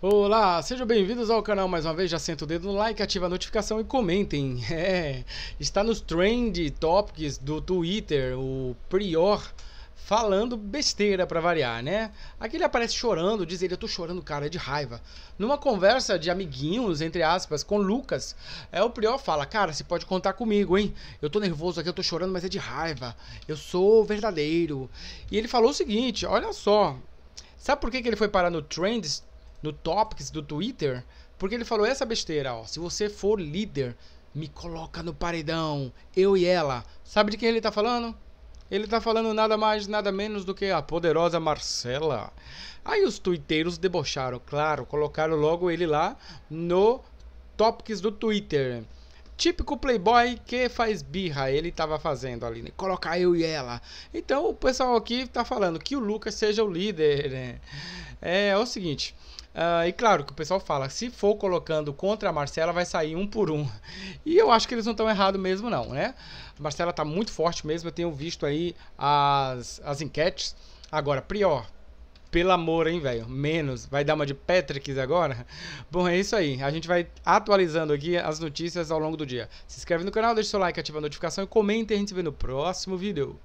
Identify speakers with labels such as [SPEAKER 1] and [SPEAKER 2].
[SPEAKER 1] Olá, sejam bem-vindos ao canal mais uma vez. Já senta o dedo no like, ativa a notificação e comentem. É, está nos trend topics do Twitter, o Prior falando besteira para variar, né? Aqui ele aparece chorando, diz ele, eu tô chorando, cara, é de raiva. Numa conversa de amiguinhos, entre aspas, com Lucas, é o Prior fala, cara, você pode contar comigo, hein? Eu tô nervoso aqui, eu tô chorando, mas é de raiva. Eu sou verdadeiro. E ele falou o seguinte, olha só, Sabe por que, que ele foi parar no Trends no Topics do Twitter, porque ele falou essa besteira, ó. Se você for líder, me coloca no paredão, eu e ela. Sabe de quem ele tá falando? Ele tá falando nada mais, nada menos do que a poderosa Marcela. Aí os tuiteiros debocharam, claro, colocaram logo ele lá no Topics do Twitter típico playboy que faz birra, ele estava fazendo ali, né? Colocar eu e ela. Então o pessoal aqui está falando que o Lucas seja o líder, né? é, é, o seguinte. Uh, e claro que o pessoal fala, se for colocando contra a Marcela, vai sair um por um. E eu acho que eles não estão errados mesmo, não, né? A Marcela está muito forte mesmo, eu tenho visto aí as, as enquetes. Agora, Prior, pelo amor, hein, velho? Menos. Vai dar uma de Patrick agora? Bom, é isso aí. A gente vai atualizando aqui as notícias ao longo do dia. Se inscreve no canal, deixa seu like, ativa a notificação e comenta e a gente se vê no próximo vídeo.